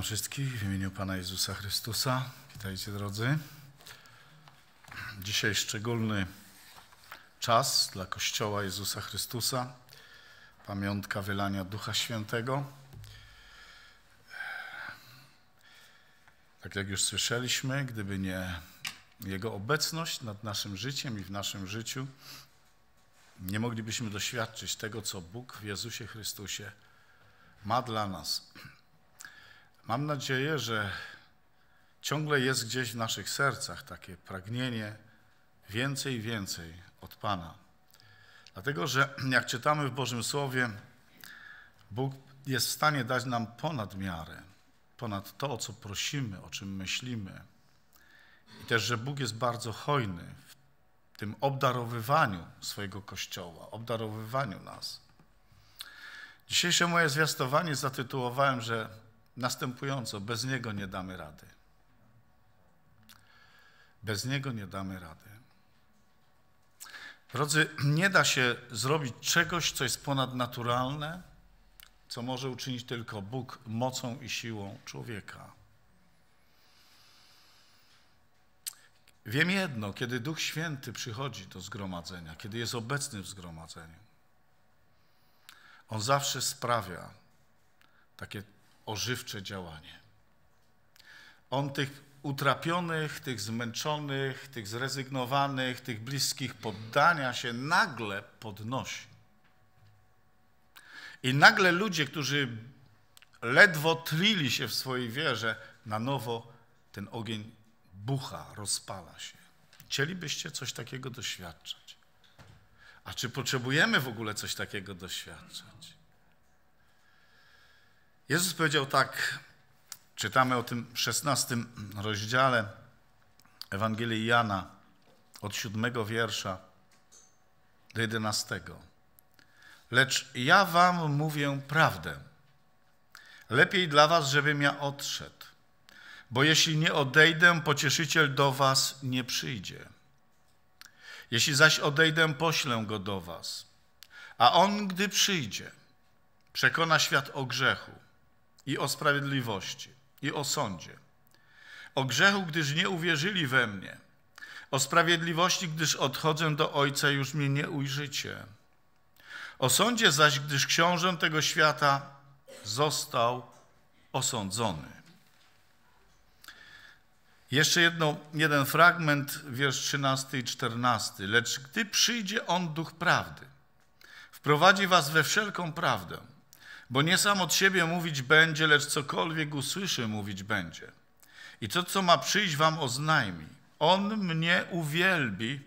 Witam wszystkich w imieniu Pana Jezusa Chrystusa. Witajcie drodzy. Dzisiaj szczególny czas dla Kościoła Jezusa Chrystusa. Pamiątka wylania Ducha Świętego. Tak jak już słyszeliśmy, gdyby nie Jego obecność nad naszym życiem i w naszym życiu, nie moglibyśmy doświadczyć tego, co Bóg w Jezusie Chrystusie ma dla nas Mam nadzieję, że ciągle jest gdzieś w naszych sercach takie pragnienie więcej i więcej od Pana. Dlatego, że jak czytamy w Bożym Słowie, Bóg jest w stanie dać nam ponad miarę, ponad to, o co prosimy, o czym myślimy. I też, że Bóg jest bardzo hojny w tym obdarowywaniu swojego Kościoła, obdarowywaniu nas. Dzisiejsze moje zwiastowanie zatytułowałem, że następująco: bez Niego nie damy rady. Bez Niego nie damy rady. Drodzy, nie da się zrobić czegoś, co jest ponadnaturalne, co może uczynić tylko Bóg mocą i siłą człowieka. Wiem jedno, kiedy Duch Święty przychodzi do zgromadzenia, kiedy jest obecny w zgromadzeniu, on zawsze sprawia takie ożywcze działanie. On tych utrapionych, tych zmęczonych, tych zrezygnowanych, tych bliskich poddania się nagle podnosi. I nagle ludzie, którzy ledwo trili się w swojej wierze, na nowo ten ogień bucha, rozpala się. Chcielibyście coś takiego doświadczać? A czy potrzebujemy w ogóle coś takiego doświadczać? Jezus powiedział tak, czytamy o tym w 16 rozdziale Ewangelii Jana od 7 wiersza do 11. Lecz ja wam mówię prawdę. Lepiej dla was, żebym ja odszedł, bo jeśli nie odejdę, pocieszyciel do was nie przyjdzie. Jeśli zaś odejdę, poślę go do was. A on, gdy przyjdzie, przekona świat o grzechu, i o sprawiedliwości, i o sądzie. O grzechu, gdyż nie uwierzyli we mnie. O sprawiedliwości, gdyż odchodzę do Ojca, już mnie nie ujrzycie. O sądzie zaś, gdyż książę tego świata został osądzony. Jeszcze jedno, jeden fragment, wiersz 13 i 14. Lecz gdy przyjdzie On, Duch Prawdy, wprowadzi was we wszelką prawdę – bo nie sam od siebie mówić będzie, lecz cokolwiek usłyszy, mówić będzie. I to, co ma przyjść, wam oznajmi. On mnie uwielbi,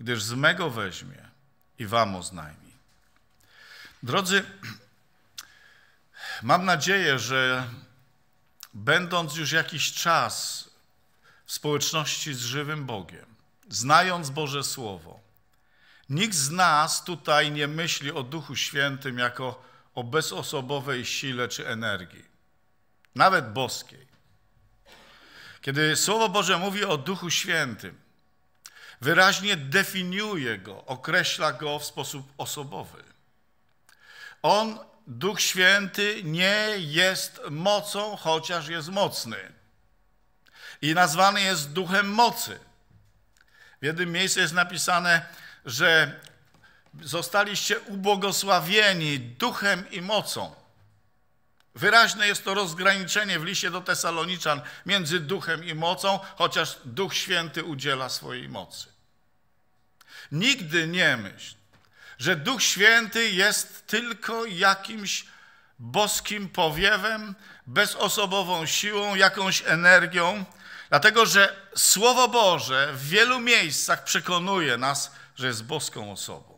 gdyż z mego weźmie i wam oznajmi. Drodzy, mam nadzieję, że będąc już jakiś czas w społeczności z żywym Bogiem, znając Boże Słowo, nikt z nas tutaj nie myśli o Duchu Świętym jako o bezosobowej sile czy energii, nawet boskiej. Kiedy Słowo Boże mówi o Duchu Świętym, wyraźnie definiuje go, określa go w sposób osobowy. On, Duch Święty, nie jest mocą, chociaż jest mocny. I nazwany jest duchem mocy. W jednym miejscu jest napisane, że zostaliście ubogosławieni duchem i mocą. Wyraźne jest to rozgraniczenie w liście do Tesaloniczan między duchem i mocą, chociaż Duch Święty udziela swojej mocy. Nigdy nie myśl, że Duch Święty jest tylko jakimś boskim powiewem, bezosobową siłą, jakąś energią, dlatego że Słowo Boże w wielu miejscach przekonuje nas, że jest boską osobą.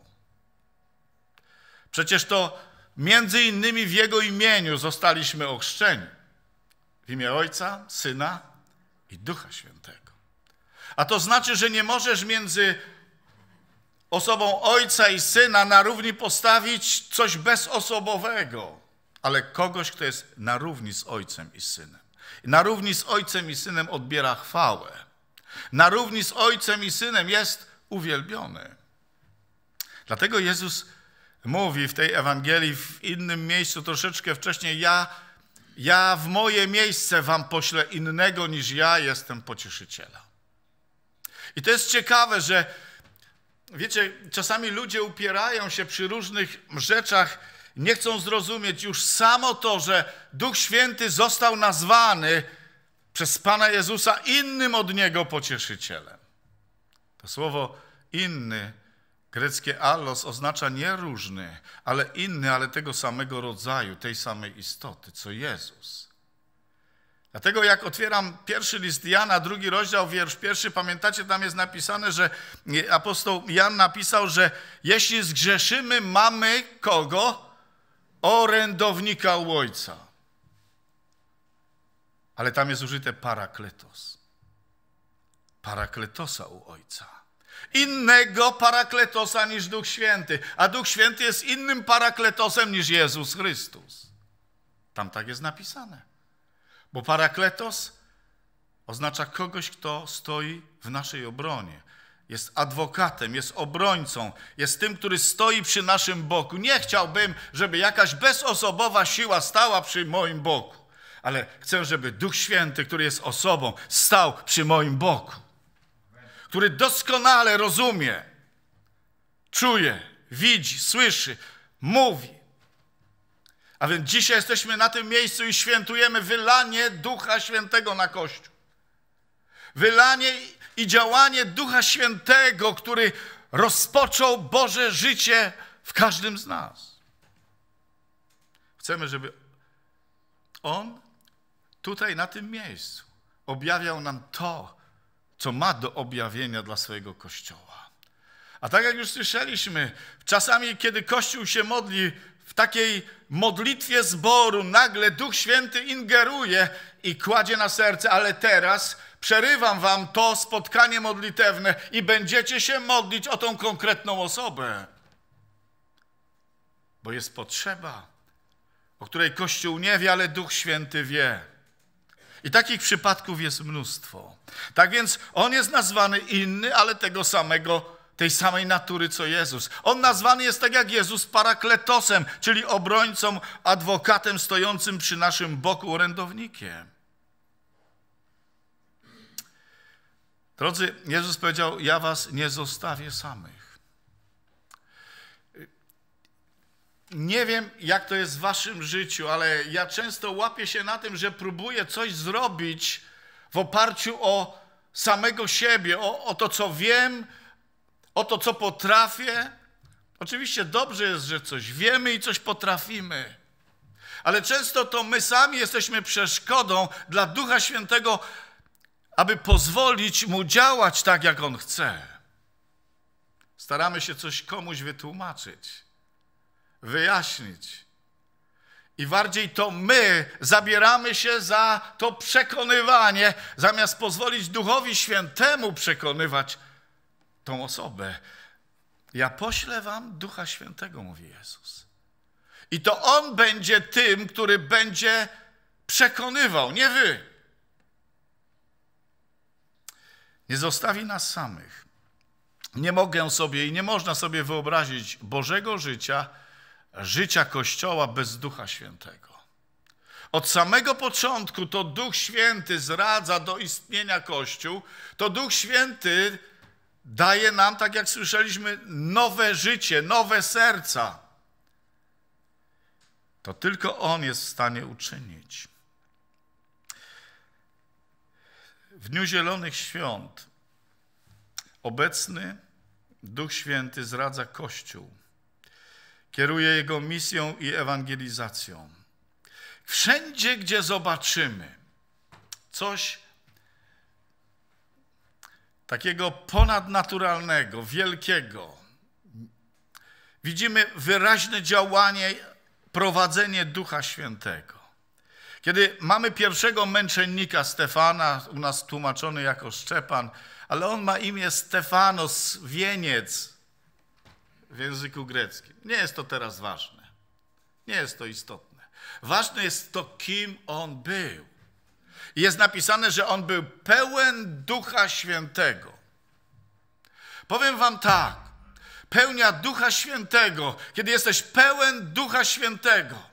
Przecież to między innymi w Jego imieniu zostaliśmy ochrzczeni. W imię Ojca, Syna i Ducha Świętego. A to znaczy, że nie możesz między osobą Ojca i Syna na równi postawić coś bezosobowego, ale kogoś, kto jest na równi z Ojcem i Synem. Na równi z Ojcem i Synem odbiera chwałę. Na równi z Ojcem i Synem jest uwielbiony. Dlatego Jezus mówi w tej Ewangelii, w innym miejscu troszeczkę wcześniej, ja, ja w moje miejsce wam poślę innego niż ja jestem pocieszyciela. I to jest ciekawe, że wiecie, czasami ludzie upierają się przy różnych rzeczach, nie chcą zrozumieć już samo to, że Duch Święty został nazwany przez Pana Jezusa innym od Niego pocieszycielem. To słowo inny Greckie allos oznacza nie różny, ale inny, ale tego samego rodzaju, tej samej istoty, co Jezus. Dlatego jak otwieram pierwszy list Jana, drugi rozdział, wiersz pierwszy, pamiętacie, tam jest napisane, że apostoł Jan napisał, że jeśli zgrzeszymy, mamy kogo? Orędownika u Ojca. Ale tam jest użyte parakletos. Parakletosa u Ojca innego parakletosa niż Duch Święty. A Duch Święty jest innym parakletosem niż Jezus Chrystus. Tam tak jest napisane. Bo parakletos oznacza kogoś, kto stoi w naszej obronie. Jest adwokatem, jest obrońcą, jest tym, który stoi przy naszym boku. Nie chciałbym, żeby jakaś bezosobowa siła stała przy moim boku, ale chcę, żeby Duch Święty, który jest osobą, stał przy moim boku który doskonale rozumie, czuje, widzi, słyszy, mówi. A więc dzisiaj jesteśmy na tym miejscu i świętujemy wylanie Ducha Świętego na Kościół. Wylanie i działanie Ducha Świętego, który rozpoczął Boże życie w każdym z nas. Chcemy, żeby On tutaj na tym miejscu objawiał nam to, co ma do objawienia dla swojego Kościoła. A tak jak już słyszeliśmy, czasami kiedy Kościół się modli, w takiej modlitwie zboru nagle Duch Święty ingeruje i kładzie na serce, ale teraz przerywam wam to spotkanie modlitewne i będziecie się modlić o tą konkretną osobę. Bo jest potrzeba, o której Kościół nie wie, ale Duch Święty wie. I takich przypadków jest mnóstwo. Tak więc on jest nazwany inny, ale tego samego, tej samej natury co Jezus. On nazwany jest tak jak Jezus parakletosem, czyli obrońcą, adwokatem stojącym przy naszym boku, orędownikiem. Drodzy, Jezus powiedział: Ja was nie zostawię samych. Nie wiem, jak to jest w waszym życiu, ale ja często łapię się na tym, że próbuję coś zrobić w oparciu o samego siebie, o, o to, co wiem, o to, co potrafię. Oczywiście dobrze jest, że coś wiemy i coś potrafimy, ale często to my sami jesteśmy przeszkodą dla Ducha Świętego, aby pozwolić mu działać tak, jak on chce. Staramy się coś komuś wytłumaczyć wyjaśnić. I bardziej to my zabieramy się za to przekonywanie, zamiast pozwolić Duchowi Świętemu przekonywać tą osobę. Ja poślę wam Ducha Świętego, mówi Jezus. I to On będzie tym, który będzie przekonywał, nie wy. Nie zostawi nas samych. Nie mogę sobie i nie można sobie wyobrazić Bożego życia, życia Kościoła bez Ducha Świętego. Od samego początku to Duch Święty zradza do istnienia Kościół, to Duch Święty daje nam, tak jak słyszeliśmy, nowe życie, nowe serca. To tylko On jest w stanie uczynić. W Dniu Zielonych Świąt obecny Duch Święty zradza Kościół Kieruje jego misją i ewangelizacją. Wszędzie, gdzie zobaczymy coś takiego ponadnaturalnego, wielkiego, widzimy wyraźne działanie, prowadzenie Ducha Świętego. Kiedy mamy pierwszego męczennika Stefana, u nas tłumaczony jako Szczepan, ale on ma imię Stefanos, wieniec, w języku greckim. Nie jest to teraz ważne. Nie jest to istotne. Ważne jest to, kim on był. Jest napisane, że on był pełen Ducha Świętego. Powiem wam tak. Pełnia Ducha Świętego, kiedy jesteś pełen Ducha Świętego.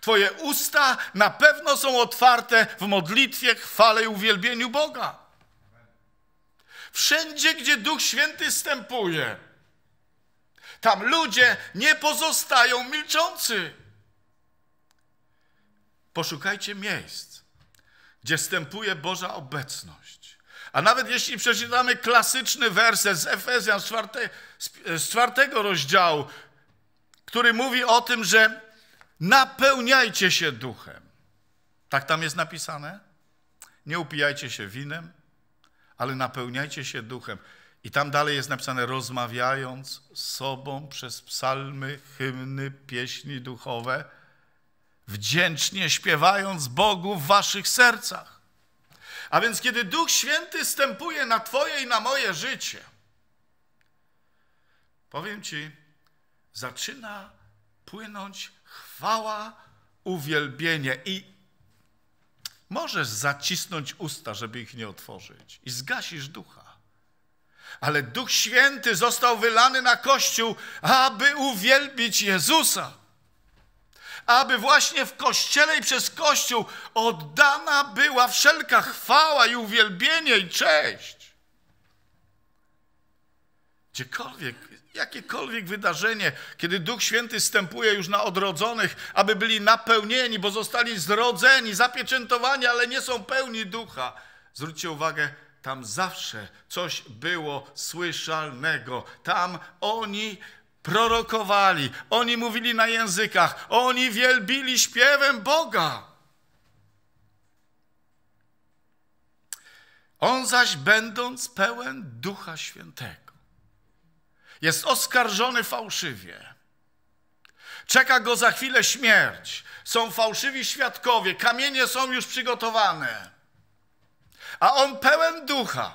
Twoje usta na pewno są otwarte w modlitwie, chwale i uwielbieniu Boga. Wszędzie, gdzie Duch Święty stępuje, tam ludzie nie pozostają milczący. Poszukajcie miejsc, gdzie stępuje Boża obecność. A nawet jeśli przeczytamy klasyczny werset z Efezjan z, czwarte, z czwartego rozdziału, który mówi o tym, że napełniajcie się duchem. Tak tam jest napisane? Nie upijajcie się winem, ale napełniajcie się duchem. I tam dalej jest napisane, rozmawiając z sobą przez psalmy, hymny, pieśni duchowe, wdzięcznie śpiewając Bogu w waszych sercach. A więc kiedy Duch Święty stępuje na Twoje i na moje życie, powiem Ci, zaczyna płynąć chwała, uwielbienie i możesz zacisnąć usta, żeby ich nie otworzyć i zgasisz ducha ale Duch Święty został wylany na Kościół, aby uwielbić Jezusa. Aby właśnie w Kościele i przez Kościół oddana była wszelka chwała i uwielbienie i cześć. Gdziekolwiek, jakiekolwiek wydarzenie, kiedy Duch Święty stępuje już na odrodzonych, aby byli napełnieni, bo zostali zrodzeni, zapieczętowani, ale nie są pełni Ducha. Zwróćcie uwagę, tam zawsze coś było słyszalnego. Tam oni prorokowali, oni mówili na językach, oni wielbili śpiewem Boga. On zaś, będąc pełen Ducha Świętego, jest oskarżony fałszywie. Czeka go za chwilę śmierć. Są fałszywi świadkowie, kamienie są już przygotowane. A on pełen ducha,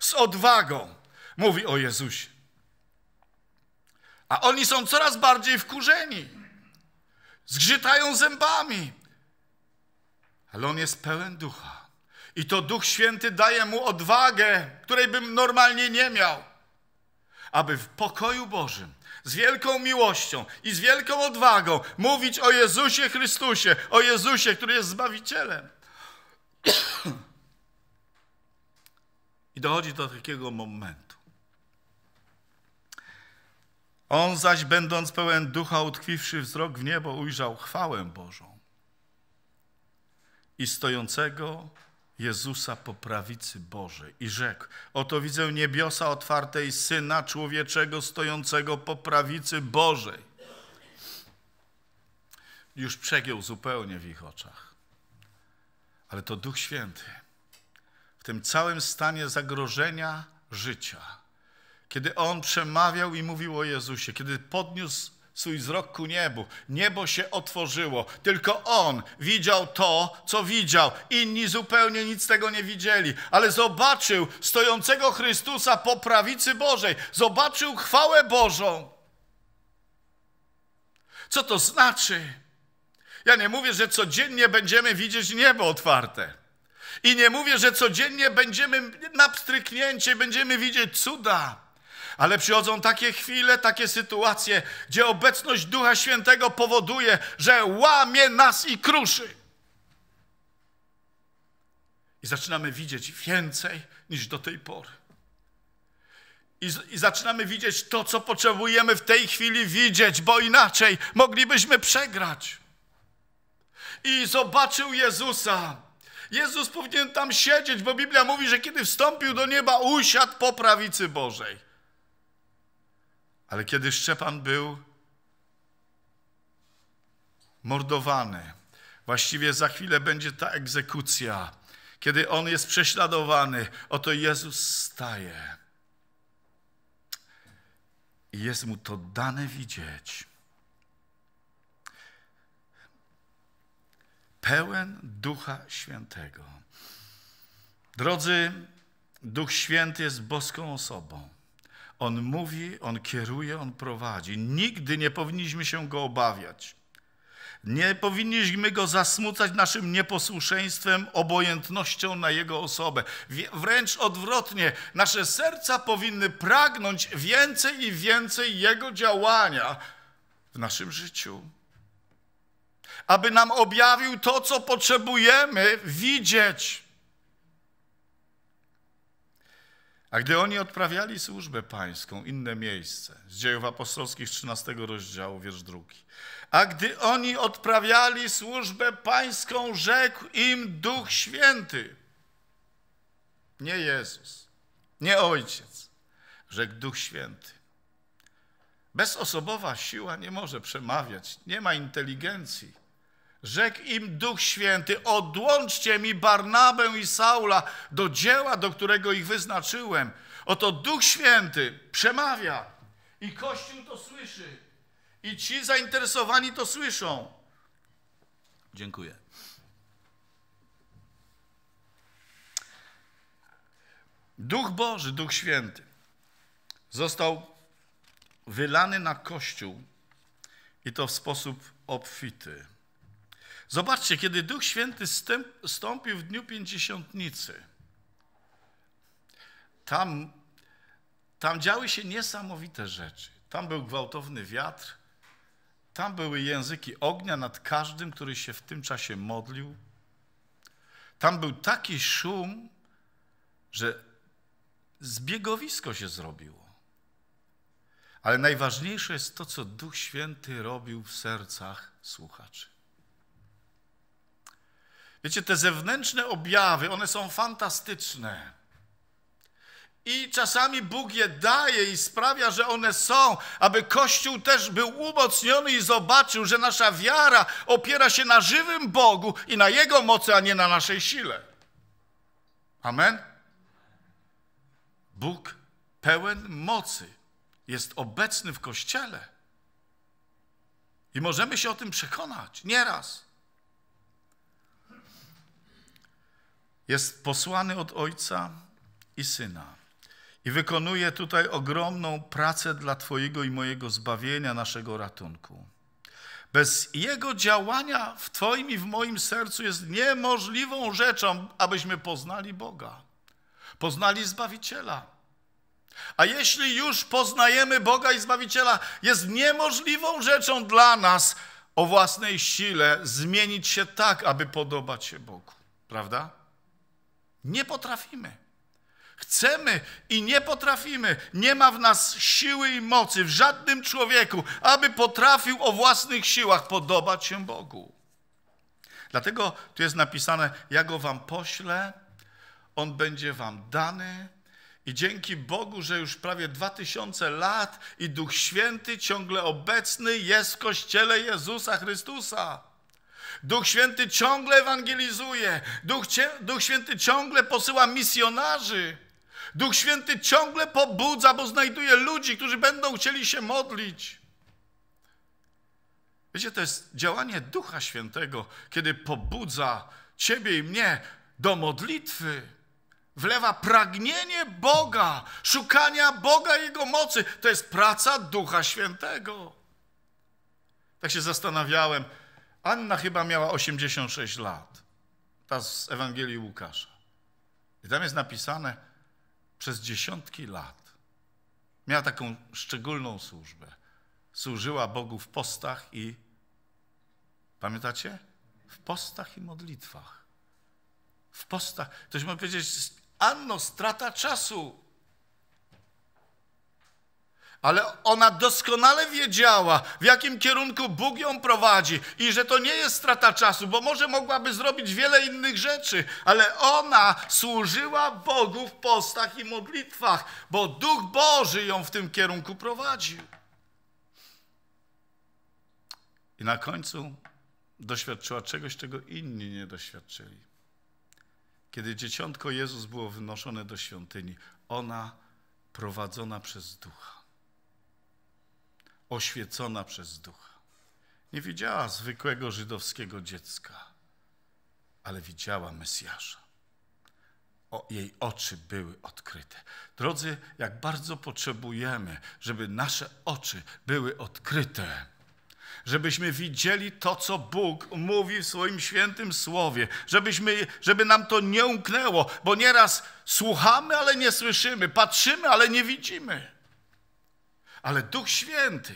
z odwagą, mówi o Jezusie. A oni są coraz bardziej wkurzeni, zgrzytają zębami. Ale on jest pełen ducha. I to Duch Święty daje mu odwagę, której bym normalnie nie miał, aby w pokoju Bożym z wielką miłością i z wielką odwagą mówić o Jezusie Chrystusie, o Jezusie, który jest Zbawicielem dochodzi do takiego momentu. On zaś, będąc pełen ducha, utkwiwszy wzrok w niebo, ujrzał chwałę Bożą i stojącego Jezusa po prawicy Bożej i rzekł, oto widzę niebiosa otwarte i Syna Człowieczego stojącego po prawicy Bożej. Już przegiął zupełnie w ich oczach. Ale to Duch Święty w tym całym stanie zagrożenia życia, kiedy on przemawiał i mówił o Jezusie, kiedy podniósł swój wzrok ku niebu, niebo się otworzyło, tylko on widział to, co widział. Inni zupełnie nic tego nie widzieli, ale zobaczył stojącego Chrystusa po prawicy Bożej, zobaczył chwałę Bożą. Co to znaczy? Ja nie mówię, że codziennie będziemy widzieć niebo otwarte. I nie mówię, że codziennie będziemy na pstryknięcie, będziemy widzieć cuda. Ale przychodzą takie chwile, takie sytuacje, gdzie obecność Ducha Świętego powoduje, że łamie nas i kruszy. I zaczynamy widzieć więcej niż do tej pory. I, I, zaczynamy widzieć to, co potrzebujemy w tej chwili widzieć, bo inaczej moglibyśmy przegrać. I zobaczył Jezusa. Jezus powinien tam siedzieć, bo Biblia mówi, że kiedy wstąpił do nieba, usiadł po prawicy Bożej. Ale kiedy Szczepan był mordowany, właściwie za chwilę będzie ta egzekucja, kiedy on jest prześladowany, oto Jezus staje. I jest mu to dane widzieć. pełen Ducha Świętego. Drodzy, Duch Święty jest boską osobą. On mówi, on kieruje, on prowadzi. Nigdy nie powinniśmy się go obawiać. Nie powinniśmy go zasmucać naszym nieposłuszeństwem, obojętnością na jego osobę. Wręcz odwrotnie, nasze serca powinny pragnąć więcej i więcej jego działania w naszym życiu aby nam objawił to, co potrzebujemy widzieć. A gdy oni odprawiali służbę pańską, inne miejsce, z dziejów apostolskich 13 rozdziału, wiersz drugi. A gdy oni odprawiali służbę pańską, rzekł im Duch Święty. Nie Jezus, nie Ojciec, rzekł Duch Święty. Bezosobowa siła nie może przemawiać, nie ma inteligencji, Rzekł im Duch Święty, odłączcie mi Barnabę i Saula do dzieła, do którego ich wyznaczyłem. Oto Duch Święty przemawia i Kościół to słyszy. I ci zainteresowani to słyszą. Dziękuję. Duch Boży, Duch Święty został wylany na Kościół i to w sposób obfity. Zobaczcie, kiedy Duch Święty stąpił w dniu pięćdziesiątnicy, tam, tam działy się niesamowite rzeczy. Tam był gwałtowny wiatr, tam były języki ognia nad każdym, który się w tym czasie modlił. Tam był taki szum, że zbiegowisko się zrobiło. Ale najważniejsze jest to, co Duch Święty robił w sercach słuchaczy. Wiecie, te zewnętrzne objawy, one są fantastyczne. I czasami Bóg je daje i sprawia, że one są, aby Kościół też był umocniony i zobaczył, że nasza wiara opiera się na żywym Bogu i na Jego mocy, a nie na naszej sile. Amen? Bóg pełen mocy jest obecny w Kościele. I możemy się o tym przekonać nieraz. Jest posłany od Ojca i Syna. I wykonuje tutaj ogromną pracę dla Twojego i mojego zbawienia, naszego ratunku. Bez Jego działania w Twoim i w moim sercu jest niemożliwą rzeczą, abyśmy poznali Boga, poznali Zbawiciela. A jeśli już poznajemy Boga i Zbawiciela, jest niemożliwą rzeczą dla nas o własnej sile zmienić się tak, aby podobać się Bogu. Prawda? Nie potrafimy. Chcemy i nie potrafimy. Nie ma w nas siły i mocy w żadnym człowieku, aby potrafił o własnych siłach podobać się Bogu. Dlatego tu jest napisane: Ja go wam poślę, on będzie wam dany. I dzięki Bogu, że już prawie dwa tysiące lat i Duch Święty ciągle obecny jest w Kościele Jezusa Chrystusa. Duch Święty ciągle ewangelizuje. Duch, Duch Święty ciągle posyła misjonarzy. Duch Święty ciągle pobudza, bo znajduje ludzi, którzy będą chcieli się modlić. Wiecie, to jest działanie Ducha Świętego, kiedy pobudza Ciebie i mnie do modlitwy. Wlewa pragnienie Boga, szukania Boga i Jego mocy. To jest praca Ducha Świętego. Tak się zastanawiałem, Anna chyba miała 86 lat, ta z Ewangelii Łukasza. I tam jest napisane przez dziesiątki lat. Miała taką szczególną służbę. Służyła Bogu w postach i pamiętacie? W postach i modlitwach. W postach. Ktoś ma powiedzieć, Anno, strata czasu ale ona doskonale wiedziała, w jakim kierunku Bóg ją prowadzi i że to nie jest strata czasu, bo może mogłaby zrobić wiele innych rzeczy, ale ona służyła Bogu w postach i modlitwach, bo Duch Boży ją w tym kierunku prowadził. I na końcu doświadczyła czegoś, czego inni nie doświadczyli. Kiedy dzieciątko Jezus było wynoszone do świątyni, ona prowadzona przez Ducha oświecona przez ducha. Nie widziała zwykłego żydowskiego dziecka, ale widziała Mesjasza. O, jej oczy były odkryte. Drodzy, jak bardzo potrzebujemy, żeby nasze oczy były odkryte żebyśmy widzieli to, co Bóg mówi w swoim świętym słowie, żebyśmy, żeby nam to nie umknęło, bo nieraz słuchamy, ale nie słyszymy, patrzymy, ale nie widzimy ale Duch Święty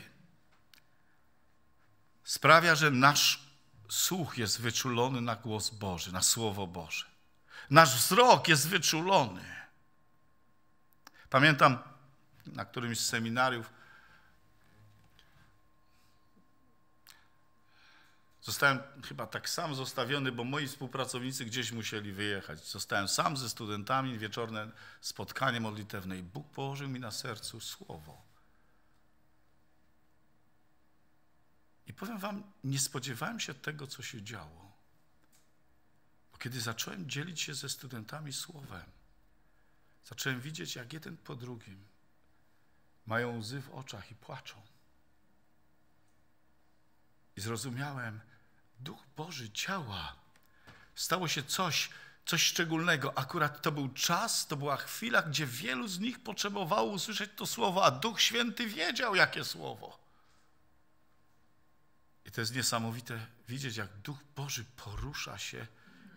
sprawia, że nasz słuch jest wyczulony na głos Boży, na Słowo Boże. Nasz wzrok jest wyczulony. Pamiętam na którymś z seminariów zostałem chyba tak sam zostawiony, bo moi współpracownicy gdzieś musieli wyjechać. Zostałem sam ze studentami, wieczorne spotkanie modlitewne i Bóg położył mi na sercu słowo. I powiem wam, nie spodziewałem się tego, co się działo. Bo kiedy zacząłem dzielić się ze studentami słowem, zacząłem widzieć, jak jeden po drugim mają łzy w oczach i płaczą. I zrozumiałem, Duch Boży działa. Stało się coś, coś szczególnego. Akurat to był czas, to była chwila, gdzie wielu z nich potrzebowało usłyszeć to słowo, a Duch Święty wiedział, jakie słowo to jest niesamowite widzieć, jak Duch Boży porusza się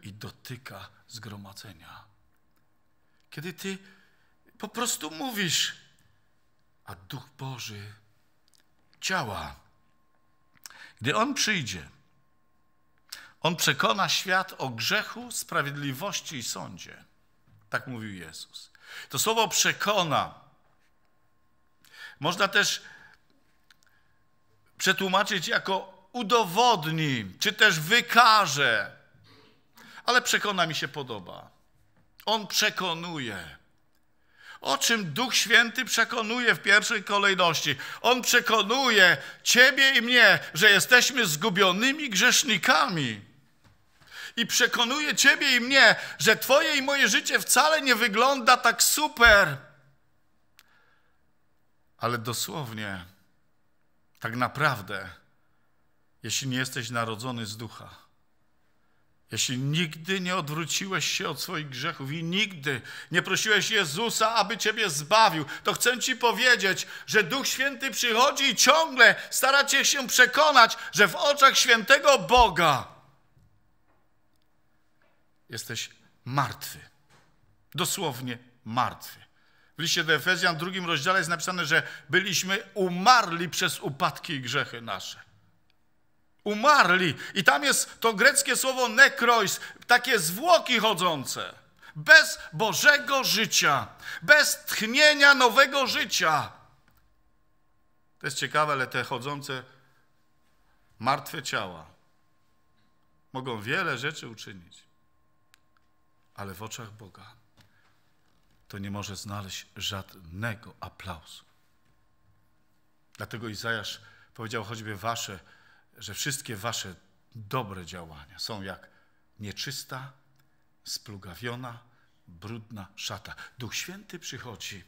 i dotyka zgromadzenia. Kiedy ty po prostu mówisz, a Duch Boży działa. Gdy On przyjdzie, On przekona świat o grzechu, sprawiedliwości i sądzie. Tak mówił Jezus. To słowo przekona można też przetłumaczyć jako udowodni, czy też wykaże. Ale przekona mi się podoba. On przekonuje. O czym Duch Święty przekonuje w pierwszej kolejności? On przekonuje Ciebie i mnie, że jesteśmy zgubionymi grzesznikami. I przekonuje Ciebie i mnie, że Twoje i moje życie wcale nie wygląda tak super. Ale dosłownie, tak naprawdę, jeśli nie jesteś narodzony z ducha. Jeśli nigdy nie odwróciłeś się od swoich grzechów i nigdy nie prosiłeś Jezusa, aby Ciebie zbawił, to chcę Ci powiedzieć, że Duch Święty przychodzi i ciągle stara Cię się przekonać, że w oczach świętego Boga jesteś martwy. Dosłownie martwy. W liście do Efezjan w drugim rozdziale jest napisane, że byliśmy umarli przez upadki i grzechy nasze umarli. I tam jest to greckie słowo nekrois, takie zwłoki chodzące. Bez Bożego życia, bez tchnienia nowego życia. To jest ciekawe, ale te chodzące martwe ciała mogą wiele rzeczy uczynić, ale w oczach Boga to nie może znaleźć żadnego aplausu. Dlatego Izajasz powiedział choćby wasze że wszystkie wasze dobre działania są jak nieczysta, splugawiona, brudna szata. Duch Święty przychodzi,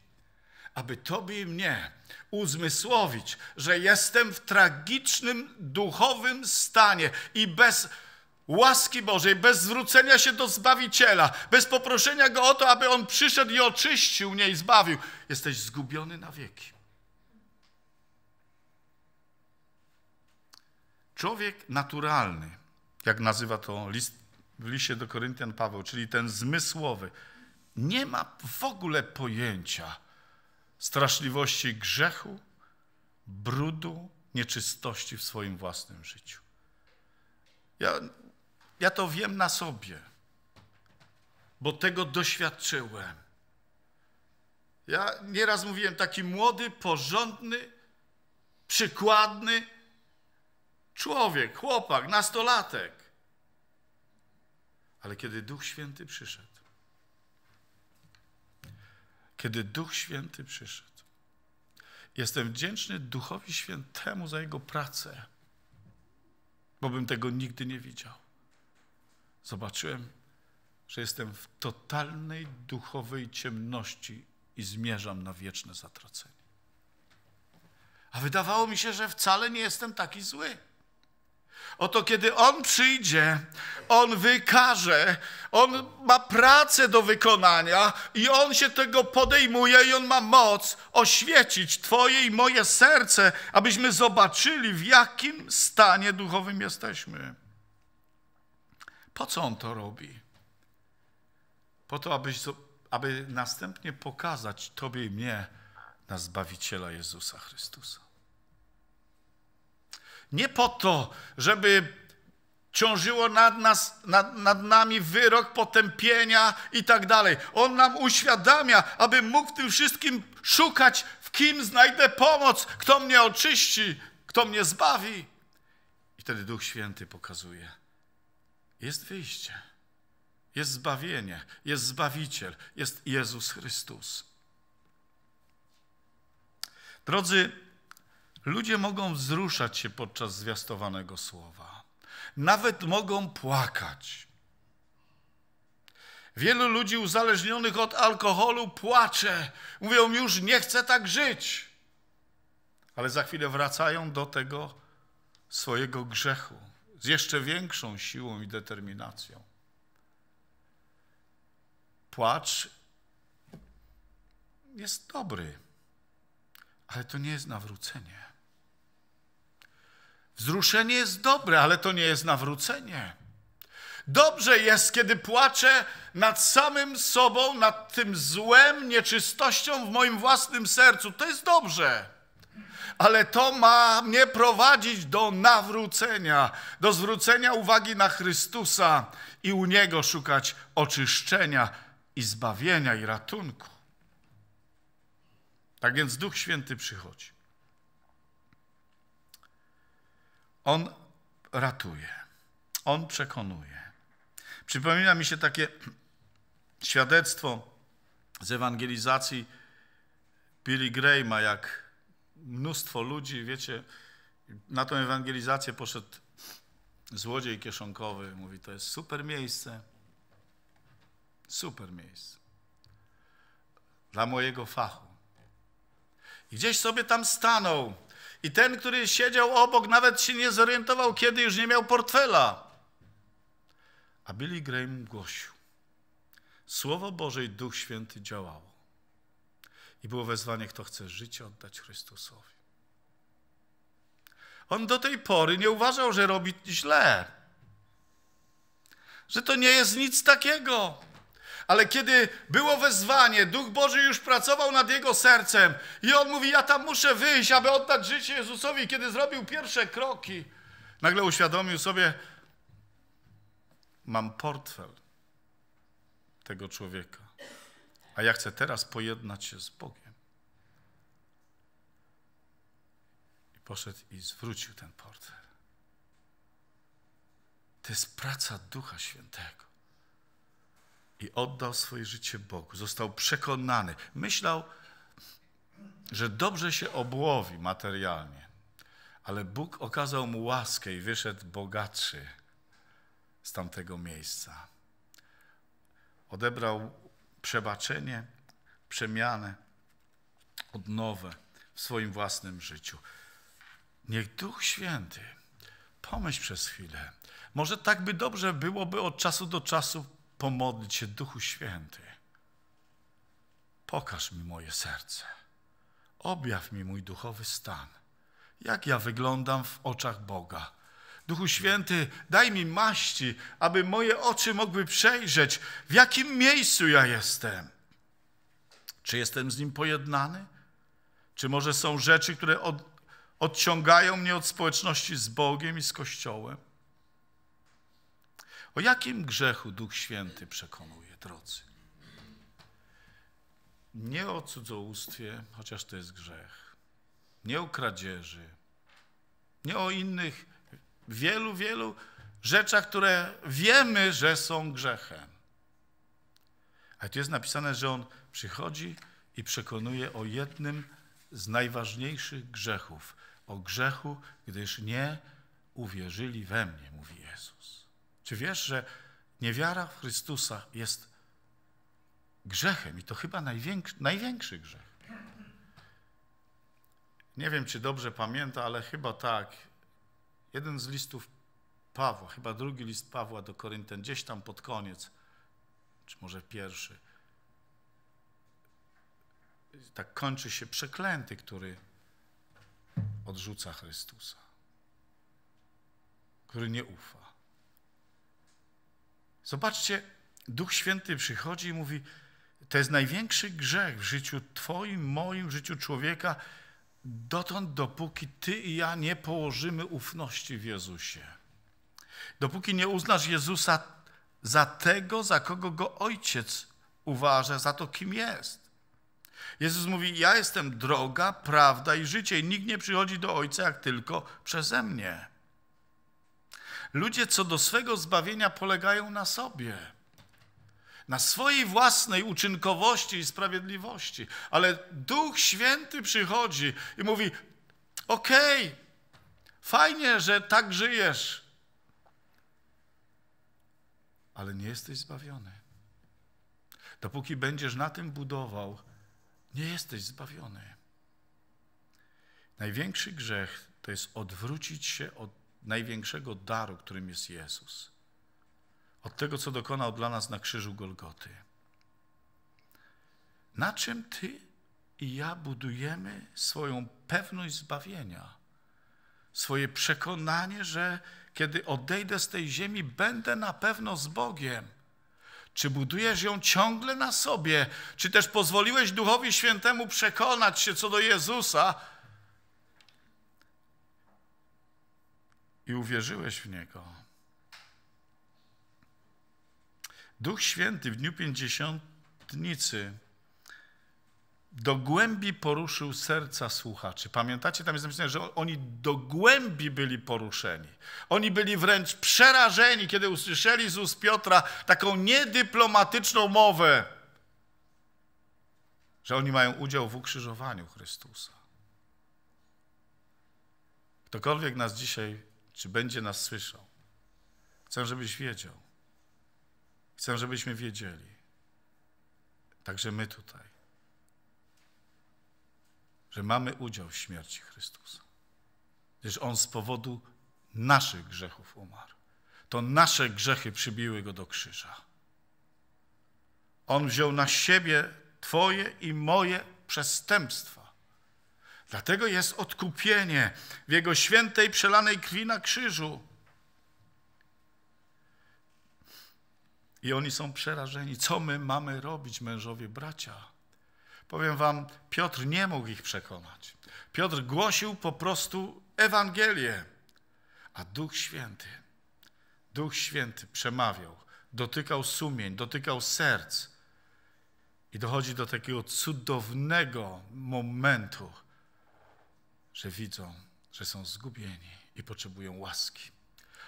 aby tobie i mnie uzmysłowić, że jestem w tragicznym duchowym stanie i bez łaski Bożej, bez zwrócenia się do Zbawiciela, bez poproszenia Go o to, aby On przyszedł i oczyścił mnie i zbawił, jesteś zgubiony na wieki. Człowiek naturalny, jak nazywa to list, w liście do Koryntian Paweł, czyli ten zmysłowy, nie ma w ogóle pojęcia straszliwości grzechu, brudu, nieczystości w swoim własnym życiu. Ja, ja to wiem na sobie, bo tego doświadczyłem. Ja nieraz mówiłem, taki młody, porządny, przykładny, Człowiek, chłopak, nastolatek. Ale kiedy Duch Święty przyszedł, kiedy Duch Święty przyszedł, jestem wdzięczny Duchowi Świętemu za Jego pracę, bo bym tego nigdy nie widział. Zobaczyłem, że jestem w totalnej duchowej ciemności i zmierzam na wieczne zatracenie. A wydawało mi się, że wcale nie jestem taki zły. Oto kiedy On przyjdzie, On wykaże, On ma pracę do wykonania i On się tego podejmuje i On ma moc oświecić Twoje i moje serce, abyśmy zobaczyli, w jakim stanie duchowym jesteśmy. Po co On to robi? Po to, abyś, aby następnie pokazać Tobie i mnie na Zbawiciela Jezusa Chrystusa. Nie po to, żeby ciążyło nad, nas, nad, nad nami wyrok potępienia i tak dalej. On nam uświadamia, aby mógł w tym wszystkim szukać, w kim znajdę pomoc, kto mnie oczyści, kto mnie zbawi. I wtedy Duch Święty pokazuje, jest wyjście, jest zbawienie, jest Zbawiciel, jest Jezus Chrystus. Drodzy, Ludzie mogą wzruszać się podczas zwiastowanego słowa. Nawet mogą płakać. Wielu ludzi uzależnionych od alkoholu płacze. Mówią, już nie chcę tak żyć. Ale za chwilę wracają do tego swojego grzechu z jeszcze większą siłą i determinacją. Płacz jest dobry, ale to nie jest nawrócenie. Wzruszenie jest dobre, ale to nie jest nawrócenie. Dobrze jest, kiedy płaczę nad samym sobą, nad tym złem, nieczystością w moim własnym sercu. To jest dobrze. Ale to ma mnie prowadzić do nawrócenia, do zwrócenia uwagi na Chrystusa i u Niego szukać oczyszczenia i zbawienia i ratunku. Tak więc Duch Święty przychodzi. On ratuje, on przekonuje. Przypomina mi się takie świadectwo z ewangelizacji Billy Grahama, jak mnóstwo ludzi, wiecie, na tą ewangelizację poszedł złodziej kieszonkowy. Mówi, to jest super miejsce, super miejsce dla mojego fachu. I gdzieś sobie tam stanął i ten, który siedział obok, nawet się nie zorientował, kiedy już nie miał portfela. A Billy Graham głosił. Słowo Boże i Duch Święty działało. I było wezwanie, kto chce życie oddać Chrystusowi. On do tej pory nie uważał, że robi źle. Że to nie jest nic takiego ale kiedy było wezwanie, Duch Boży już pracował nad jego sercem i on mówi, ja tam muszę wyjść, aby oddać życie Jezusowi. Kiedy zrobił pierwsze kroki, nagle uświadomił sobie, mam portfel tego człowieka, a ja chcę teraz pojednać się z Bogiem. I poszedł i zwrócił ten portfel. To jest praca Ducha Świętego i oddał swoje życie Bogu. Został przekonany. Myślał, że dobrze się obłowi materialnie, ale Bóg okazał mu łaskę i wyszedł bogatszy z tamtego miejsca. Odebrał przebaczenie, przemianę, odnowę w swoim własnym życiu. Niech Duch Święty, pomyśl przez chwilę, może tak by dobrze byłoby od czasu do czasu pomodlić się Duchu Święty. Pokaż mi moje serce. Objaw mi mój duchowy stan. Jak ja wyglądam w oczach Boga. Duchu Święty, daj mi maści, aby moje oczy mogły przejrzeć, w jakim miejscu ja jestem. Czy jestem z Nim pojednany? Czy może są rzeczy, które od, odciągają mnie od społeczności z Bogiem i z Kościołem? O jakim grzechu Duch Święty przekonuje, drodzy? Nie o cudzołóstwie, chociaż to jest grzech. Nie o kradzieży. Nie o innych wielu, wielu rzeczach, które wiemy, że są grzechem. Ale tu jest napisane, że on przychodzi i przekonuje o jednym z najważniejszych grzechów. O grzechu, gdyż nie uwierzyli we mnie, mówi Jezus. Czy wiesz, że niewiara w Chrystusa jest grzechem i to chyba największy, największy grzech? Nie wiem, czy dobrze pamięta, ale chyba tak. Jeden z listów Pawła, chyba drugi list Pawła do Koryntian, gdzieś tam pod koniec, czy może pierwszy. Tak kończy się przeklęty, który odrzuca Chrystusa, który nie ufa. Zobaczcie, Duch Święty przychodzi i mówi, to jest największy grzech w życiu Twoim, moim, w życiu człowieka, dotąd, dopóki Ty i ja nie położymy ufności w Jezusie. Dopóki nie uznasz Jezusa za tego, za kogo Go Ojciec uważa, za to, kim jest. Jezus mówi, ja jestem droga, prawda i życie i nikt nie przychodzi do Ojca jak tylko przeze mnie. Ludzie co do swego zbawienia polegają na sobie, na swojej własnej uczynkowości i sprawiedliwości. Ale Duch Święty przychodzi i mówi: Okej, okay, fajnie, że tak żyjesz, ale nie jesteś zbawiony. Dopóki będziesz na tym budował, nie jesteś zbawiony. Największy grzech to jest odwrócić się od największego daru, którym jest Jezus. Od tego, co dokonał dla nas na krzyżu Golgoty. Na czym Ty i ja budujemy swoją pewność zbawienia, swoje przekonanie, że kiedy odejdę z tej ziemi, będę na pewno z Bogiem. Czy budujesz ją ciągle na sobie? Czy też pozwoliłeś Duchowi Świętemu przekonać się co do Jezusa, i uwierzyłeś w Niego. Duch Święty w dniu Pięćdziesiątnicy do głębi poruszył serca słuchaczy. Pamiętacie, tam jest napisane, że oni do głębi byli poruszeni. Oni byli wręcz przerażeni, kiedy usłyszeli z ust Piotra taką niedyplomatyczną mowę, że oni mają udział w ukrzyżowaniu Chrystusa. Ktokolwiek nas dzisiaj czy będzie nas słyszał. Chcę, żebyś wiedział. Chcę, żebyśmy wiedzieli. Także my tutaj, że mamy udział w śmierci Chrystusa. Gdyż On z powodu naszych grzechów umarł. To nasze grzechy przybiły Go do krzyża. On wziął na siebie Twoje i moje przestępstwa. Dlatego jest odkupienie w Jego świętej, przelanej krwi na krzyżu. I oni są przerażeni. Co my mamy robić, mężowie, bracia? Powiem wam, Piotr nie mógł ich przekonać. Piotr głosił po prostu Ewangelię, a Duch Święty, Duch Święty przemawiał, dotykał sumień, dotykał serc i dochodzi do takiego cudownego momentu, że widzą, że są zgubieni i potrzebują łaski.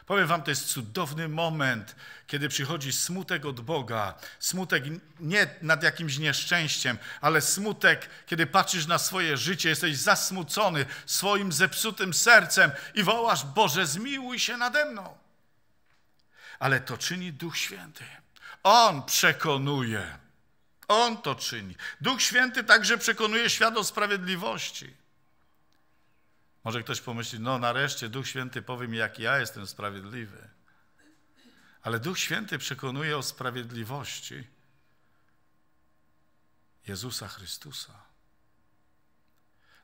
Powiem wam, to jest cudowny moment, kiedy przychodzi smutek od Boga. Smutek nie nad jakimś nieszczęściem, ale smutek, kiedy patrzysz na swoje życie, jesteś zasmucony swoim zepsutym sercem i wołasz: Boże, zmiłuj się nade mną. Ale to czyni Duch Święty. On przekonuje. On to czyni. Duch Święty także przekonuje świat o sprawiedliwości. Może ktoś pomyśli, no nareszcie Duch Święty powie mi, jak ja jestem sprawiedliwy. Ale Duch Święty przekonuje o sprawiedliwości Jezusa Chrystusa.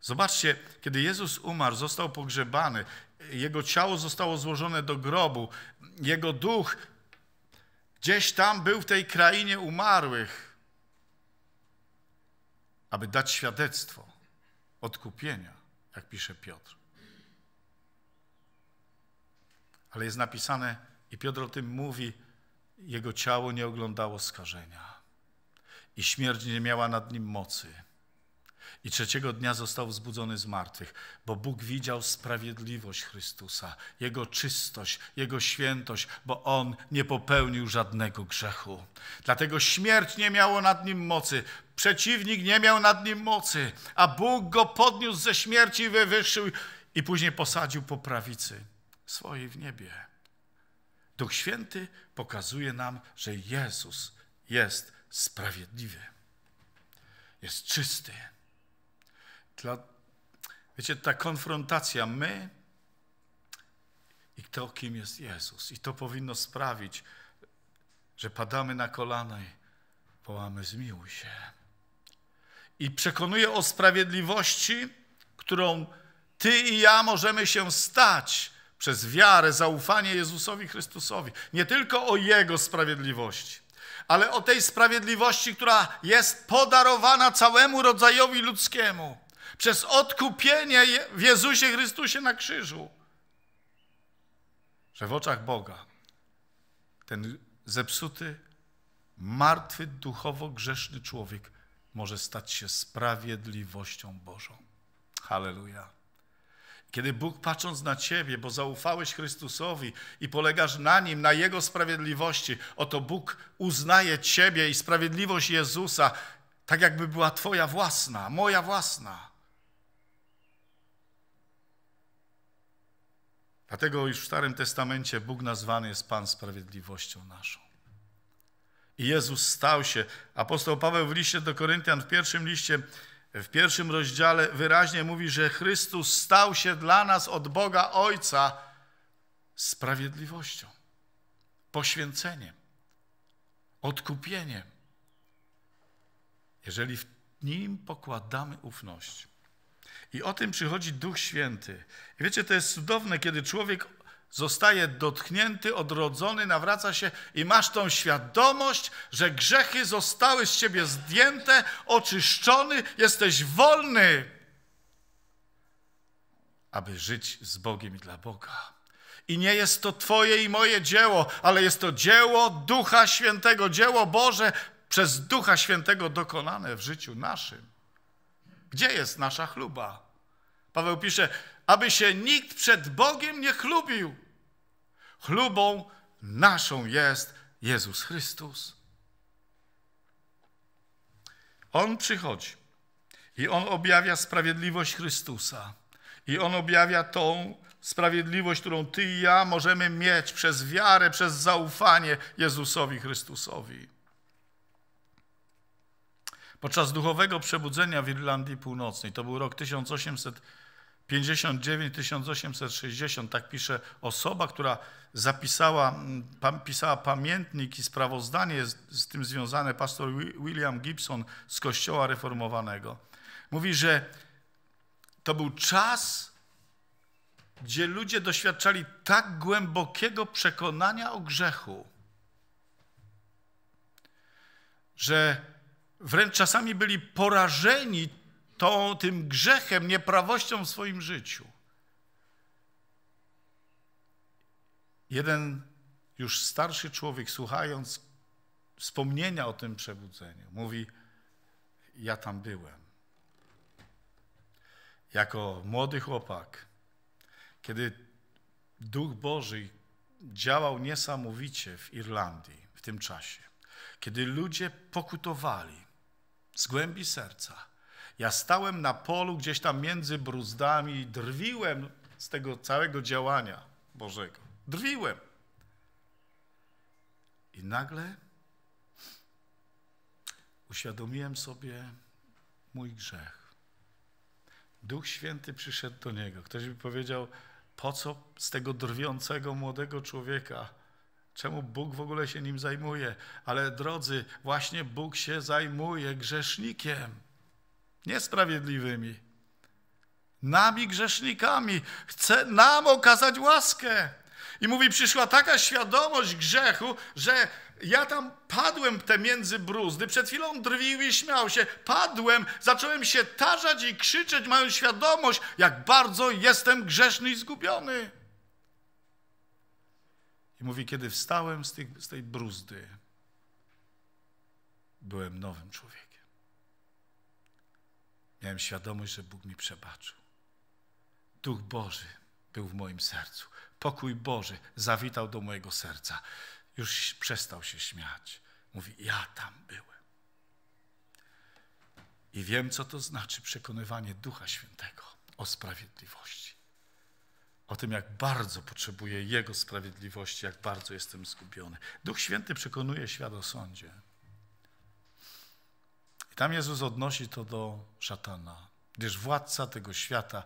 Zobaczcie, kiedy Jezus umarł, został pogrzebany, jego ciało zostało złożone do grobu, jego duch gdzieś tam był w tej krainie umarłych, aby dać świadectwo odkupienia jak pisze Piotr. Ale jest napisane, i Piotr o tym mówi, jego ciało nie oglądało skażenia i śmierć nie miała nad nim mocy. I trzeciego dnia został wzbudzony z martwych, bo Bóg widział sprawiedliwość Chrystusa, Jego czystość, Jego świętość, bo On nie popełnił żadnego grzechu. Dlatego śmierć nie miało nad nim mocy, Przeciwnik nie miał nad nim mocy, a Bóg go podniósł ze śmierci i wywyższył i później posadził po prawicy swojej w niebie. Duch Święty pokazuje nam, że Jezus jest sprawiedliwy, jest czysty. Dla, wiecie, ta konfrontacja my i to, kim jest Jezus. I to powinno sprawić, że padamy na kolana i połamy zmiłuj się i przekonuje o sprawiedliwości, którą ty i ja możemy się stać przez wiarę, zaufanie Jezusowi Chrystusowi. Nie tylko o Jego sprawiedliwości, ale o tej sprawiedliwości, która jest podarowana całemu rodzajowi ludzkiemu przez odkupienie w Jezusie Chrystusie na krzyżu. Że w oczach Boga ten zepsuty, martwy, duchowo grzeszny człowiek może stać się sprawiedliwością Bożą. Halleluja. Kiedy Bóg patrząc na Ciebie, bo zaufałeś Chrystusowi i polegasz na Nim, na Jego sprawiedliwości, oto Bóg uznaje Ciebie i sprawiedliwość Jezusa, tak jakby była Twoja własna, moja własna. Dlatego już w Starym Testamencie Bóg nazwany jest Pan Sprawiedliwością naszą. I Jezus stał się. Apostoł Paweł w liście do Koryntian w pierwszym liście, w pierwszym rozdziale wyraźnie mówi, że Chrystus stał się dla nas od Boga Ojca sprawiedliwością, poświęceniem, odkupieniem. Jeżeli w Nim pokładamy ufność. I o tym przychodzi Duch Święty. I wiecie, to jest cudowne, kiedy człowiek Zostaje dotknięty, odrodzony, nawraca się i masz tą świadomość, że grzechy zostały z ciebie zdjęte, oczyszczony, jesteś wolny, aby żyć z Bogiem i dla Boga. I nie jest to Twoje i moje dzieło, ale jest to dzieło Ducha Świętego, dzieło Boże przez Ducha Świętego dokonane w życiu naszym. Gdzie jest nasza chluba? Paweł pisze, aby się nikt przed Bogiem nie chlubił. Chlubą naszą jest Jezus Chrystus. On przychodzi i On objawia sprawiedliwość Chrystusa. I On objawia tą sprawiedliwość, którą Ty i ja możemy mieć przez wiarę, przez zaufanie Jezusowi Chrystusowi. Podczas duchowego przebudzenia w Irlandii Północnej, to był rok 1800. 59 860, tak pisze osoba, która zapisała, mm, pisała pamiętnik i sprawozdanie z, z tym związane, pastor William Gibson z Kościoła Reformowanego. Mówi, że to był czas, gdzie ludzie doświadczali tak głębokiego przekonania o grzechu, że wręcz czasami byli porażeni tą, tym grzechem, nieprawością w swoim życiu. Jeden już starszy człowiek, słuchając wspomnienia o tym przebudzeniu, mówi: Ja tam byłem. Jako młody chłopak, kiedy Duch Boży działał niesamowicie w Irlandii w tym czasie, kiedy ludzie pokutowali z głębi serca ja stałem na polu gdzieś tam między bruzdami i drwiłem z tego całego działania Bożego. Drwiłem. I nagle uświadomiłem sobie mój grzech. Duch Święty przyszedł do niego. Ktoś by powiedział, po co z tego drwiącego młodego człowieka? Czemu Bóg w ogóle się nim zajmuje? Ale drodzy, właśnie Bóg się zajmuje grzesznikiem niesprawiedliwymi, nami grzesznikami. Chce nam okazać łaskę. I mówi, przyszła taka świadomość grzechu, że ja tam padłem te między bruzdy, przed chwilą drwił i śmiał się, padłem, zacząłem się tarzać i krzyczeć, mając świadomość, jak bardzo jestem grzeszny i zgubiony. I mówi, kiedy wstałem z, tych, z tej bruzdy, byłem nowym człowiekiem. Miałem świadomość, że Bóg mi przebaczył. Duch Boży był w moim sercu. Pokój Boży zawitał do mojego serca. Już przestał się śmiać. Mówi, ja tam byłem. I wiem, co to znaczy przekonywanie Ducha Świętego o sprawiedliwości. O tym, jak bardzo potrzebuję Jego sprawiedliwości, jak bardzo jestem zgubiony. Duch Święty przekonuje świat o sądzie. Tam Jezus odnosi to do szatana, gdyż władca tego świata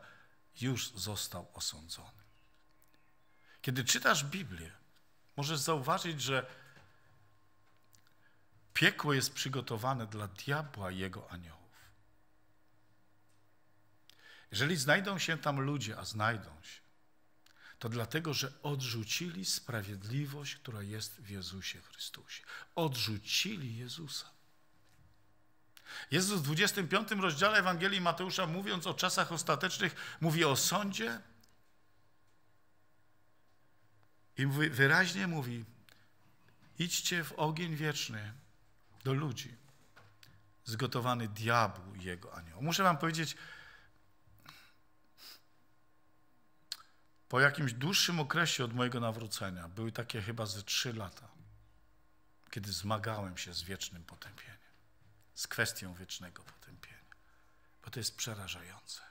już został osądzony. Kiedy czytasz Biblię, możesz zauważyć, że piekło jest przygotowane dla diabła i jego aniołów. Jeżeli znajdą się tam ludzie, a znajdą się, to dlatego, że odrzucili sprawiedliwość, która jest w Jezusie Chrystusie. Odrzucili Jezusa. Jezus w 25 rozdziale Ewangelii Mateusza, mówiąc o czasach ostatecznych, mówi o sądzie i mówi, wyraźnie mówi: idźcie w ogień wieczny do ludzi, zgotowany diabłu i jego anioł. Muszę Wam powiedzieć, po jakimś dłuższym okresie od mojego nawrócenia, były takie chyba ze trzy lata, kiedy zmagałem się z wiecznym potępieniem z kwestią wiecznego potępienia. Bo to jest przerażające.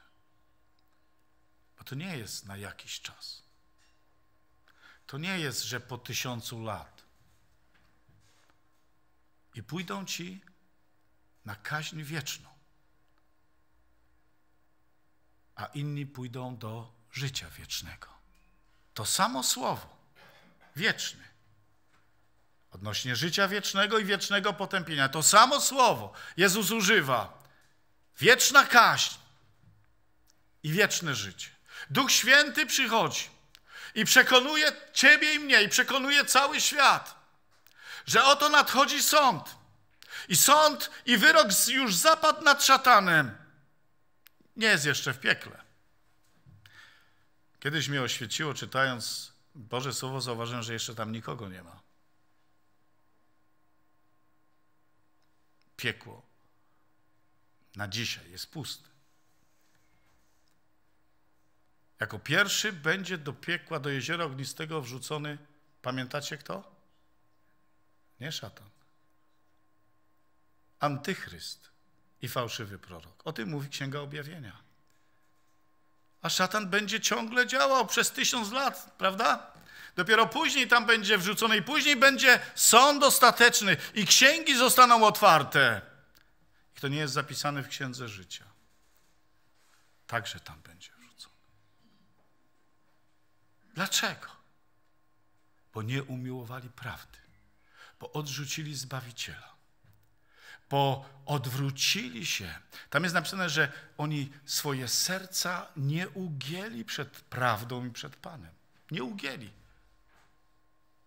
Bo to nie jest na jakiś czas. To nie jest, że po tysiącu lat. I pójdą ci na kaźń wieczną, a inni pójdą do życia wiecznego. To samo słowo, wieczny, odnośnie życia wiecznego i wiecznego potępienia. To samo słowo Jezus używa. Wieczna kaść i wieczne życie. Duch Święty przychodzi i przekonuje ciebie i mnie, i przekonuje cały świat, że oto nadchodzi sąd. I sąd i wyrok już zapadł nad szatanem. Nie jest jeszcze w piekle. Kiedyś mnie oświeciło, czytając Boże Słowo, zauważyłem, że jeszcze tam nikogo nie ma. piekło na dzisiaj jest puste. Jako pierwszy będzie do piekła, do jeziora ognistego wrzucony, pamiętacie kto? Nie szatan. Antychryst i fałszywy prorok. O tym mówi Księga Objawienia a szatan będzie ciągle działał przez tysiąc lat, prawda? Dopiero później tam będzie wrzucony i później będzie sąd ostateczny i księgi zostaną otwarte. I to nie jest zapisane w księdze życia. Także tam będzie wrzucony. Dlaczego? Bo nie umiłowali prawdy, bo odrzucili Zbawiciela bo odwrócili się. Tam jest napisane, że oni swoje serca nie ugięli przed prawdą i przed Panem. Nie ugięli.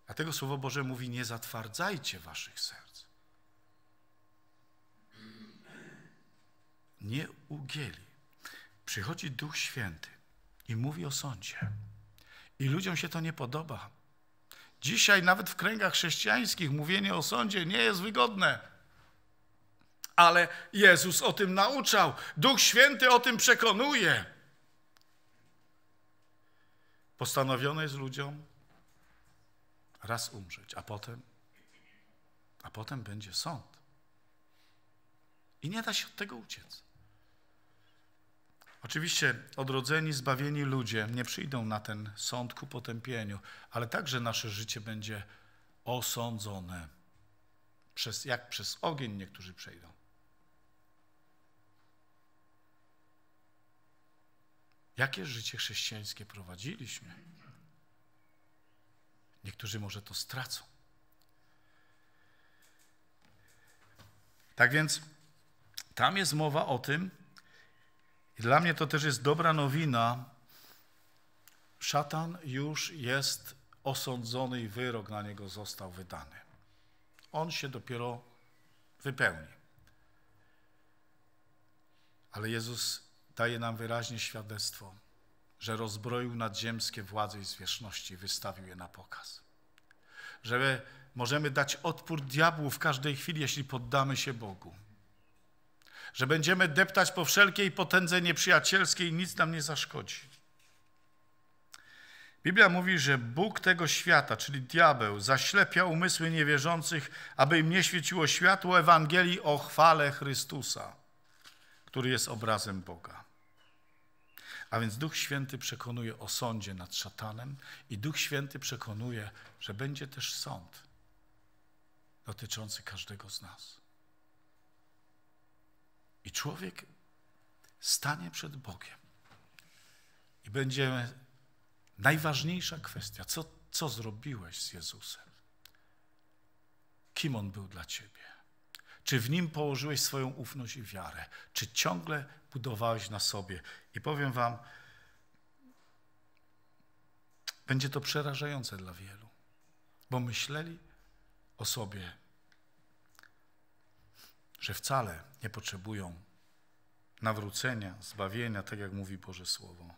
Dlatego Słowo Boże mówi: Nie zatwardzajcie waszych serc. Nie ugięli. Przychodzi Duch Święty i mówi o sądzie. I ludziom się to nie podoba. Dzisiaj nawet w kręgach chrześcijańskich mówienie o sądzie nie jest wygodne ale Jezus o tym nauczał. Duch Święty o tym przekonuje. Postanowione jest ludziom raz umrzeć, a potem, a potem będzie sąd. I nie da się od tego uciec. Oczywiście odrodzeni, zbawieni ludzie nie przyjdą na ten sąd ku potępieniu, ale także nasze życie będzie osądzone, przez, jak przez ogień niektórzy przejdą. Jakie życie chrześcijańskie prowadziliśmy? Niektórzy może to stracą. Tak więc tam jest mowa o tym, i dla mnie to też jest dobra nowina. Szatan już jest osądzony i wyrok na niego został wydany. On się dopiero wypełni. Ale Jezus daje nam wyraźnie świadectwo, że rozbroił nadziemskie władze i zwierzchności, wystawił je na pokaz. Że możemy dać odpór diabłu w każdej chwili, jeśli poddamy się Bogu. Że będziemy deptać po wszelkiej potędze nieprzyjacielskiej i nic nam nie zaszkodzi. Biblia mówi, że Bóg tego świata, czyli diabeł, zaślepia umysły niewierzących, aby im nie świeciło światło Ewangelii o chwale Chrystusa, który jest obrazem Boga. A więc Duch Święty przekonuje o sądzie nad szatanem i Duch Święty przekonuje, że będzie też sąd dotyczący każdego z nas. I człowiek stanie przed Bogiem i będzie najważniejsza kwestia, co, co zrobiłeś z Jezusem? Kim On był dla Ciebie? Czy w Nim położyłeś swoją ufność i wiarę? Czy ciągle budowałeś na sobie? I powiem wam, będzie to przerażające dla wielu, bo myśleli o sobie, że wcale nie potrzebują nawrócenia, zbawienia, tak jak mówi Boże Słowo.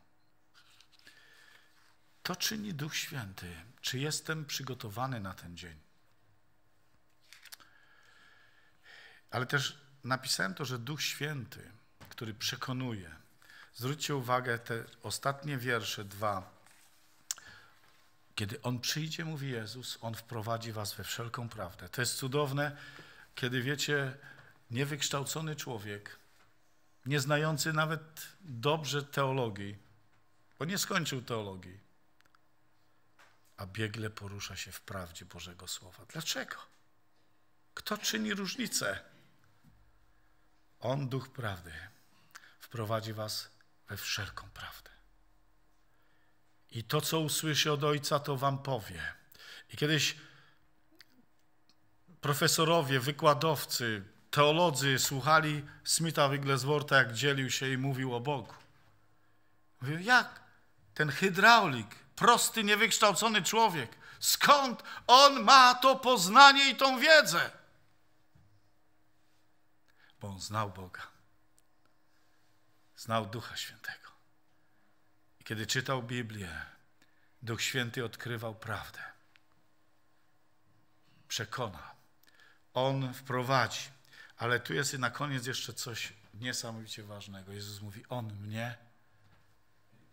To czyni Duch Święty. Czy jestem przygotowany na ten dzień? Ale też napisałem to, że Duch Święty, który przekonuje, zwróćcie uwagę te ostatnie wiersze, dwa. Kiedy On przyjdzie, mówi Jezus, On wprowadzi was we wszelką prawdę. To jest cudowne, kiedy wiecie, niewykształcony człowiek, nie znający nawet dobrze teologii, bo nie skończył teologii, a biegle porusza się w prawdzie Bożego Słowa. Dlaczego? Kto czyni różnicę? On, Duch Prawdy, wprowadzi was we wszelką prawdę. I to, co usłyszy od Ojca, to wam powie. I kiedyś profesorowie, wykładowcy, teolodzy słuchali Smitha Wiggleswortha, jak dzielił się i mówił o Bogu. Mówił, jak ten hydraulik, prosty, niewykształcony człowiek, skąd on ma to poznanie i tą wiedzę? bo on znał Boga. Znał Ducha Świętego. I kiedy czytał Biblię, Duch Święty odkrywał prawdę. Przekona. On wprowadzi. Ale tu jest na koniec jeszcze coś niesamowicie ważnego. Jezus mówi: On mnie,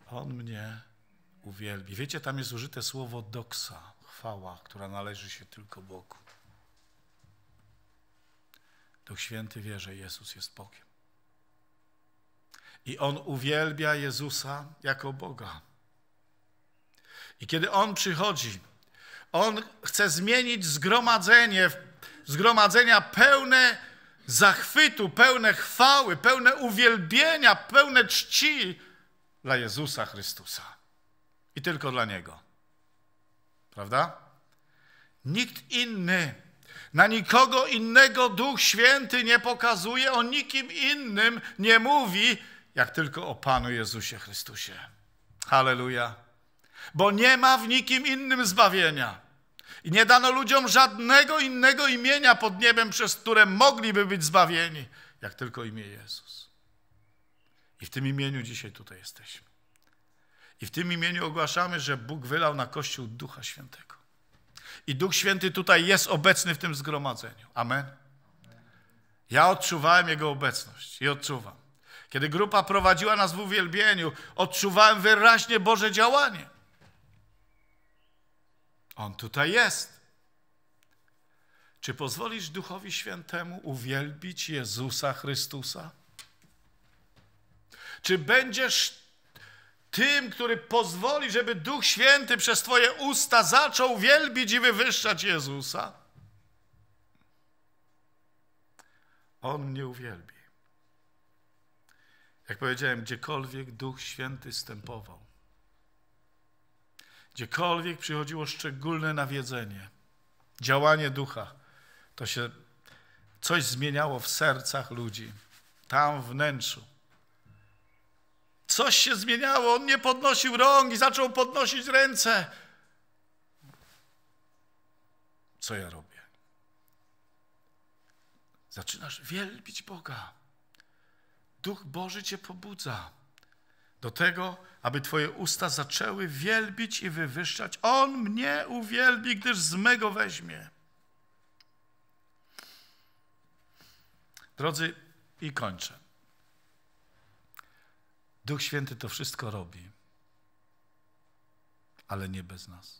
On mnie uwielbi. Wiecie, tam jest użyte słowo doksa, chwała, która należy się tylko Bogu. Duch Święty wie, że Jezus jest Bogiem. I on uwielbia Jezusa jako Boga. I kiedy on przychodzi, on chce zmienić zgromadzenie, zgromadzenia pełne zachwytu, pełne chwały, pełne uwielbienia, pełne czci dla Jezusa Chrystusa. I tylko dla Niego. Prawda? Nikt inny na nikogo innego Duch Święty nie pokazuje, o nikim innym nie mówi, jak tylko o Panu Jezusie Chrystusie. Halleluja. Bo nie ma w nikim innym zbawienia. I nie dano ludziom żadnego innego imienia pod niebem, przez które mogliby być zbawieni, jak tylko imię Jezus. I w tym imieniu dzisiaj tutaj jesteśmy. I w tym imieniu ogłaszamy, że Bóg wylał na Kościół Ducha Świętego. I Duch Święty tutaj jest obecny w tym zgromadzeniu. Amen. Ja odczuwałem Jego obecność i odczuwam. Kiedy grupa prowadziła nas w uwielbieniu, odczuwałem wyraźnie Boże działanie. On tutaj jest. Czy pozwolisz Duchowi Świętemu uwielbić Jezusa Chrystusa? Czy będziesz tym, który pozwoli, żeby Duch Święty przez Twoje usta zaczął wielbić i wywyższać Jezusa, On mnie uwielbi. Jak powiedziałem, gdziekolwiek Duch Święty stępował, gdziekolwiek przychodziło szczególne nawiedzenie, działanie ducha, to się coś zmieniało w sercach ludzi, tam w wnętrzu. Coś się zmieniało. On nie podnosił rąk i zaczął podnosić ręce. Co ja robię? Zaczynasz wielbić Boga. Duch Boży cię pobudza do tego, aby Twoje usta zaczęły wielbić i wywyższać. On mnie uwielbi, gdyż z mego weźmie. Drodzy, i kończę. Duch Święty to wszystko robi, ale nie bez nas.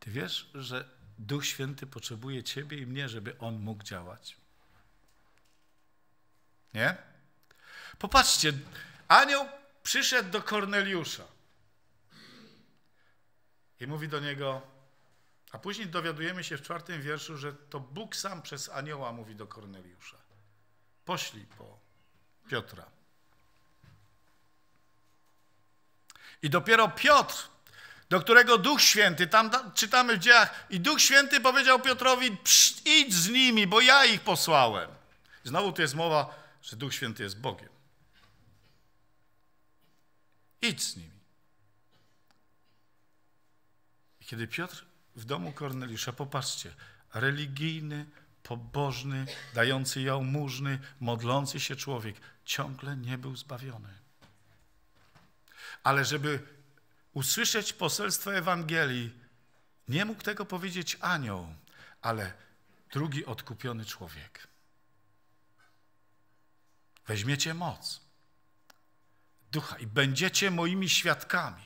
Ty wiesz, że Duch Święty potrzebuje Ciebie i mnie, żeby On mógł działać. Nie? Popatrzcie, anioł przyszedł do Korneliusza i mówi do niego, a później dowiadujemy się w czwartym wierszu, że to Bóg sam przez anioła mówi do Korneliusza. Poślij po Piotra. I dopiero Piotr, do którego Duch Święty, tam czytamy w dziejach, i Duch Święty powiedział Piotrowi, idź z nimi, bo ja ich posłałem. Znowu tu jest mowa, że Duch Święty jest Bogiem. Idź z nimi. I kiedy Piotr w domu Kornelisza, popatrzcie, religijny, pobożny, dający jałmużny, modlący się człowiek, ciągle nie był zbawiony ale żeby usłyszeć poselstwo Ewangelii, nie mógł tego powiedzieć anioł, ale drugi odkupiony człowiek. Weźmiecie moc ducha i będziecie moimi świadkami.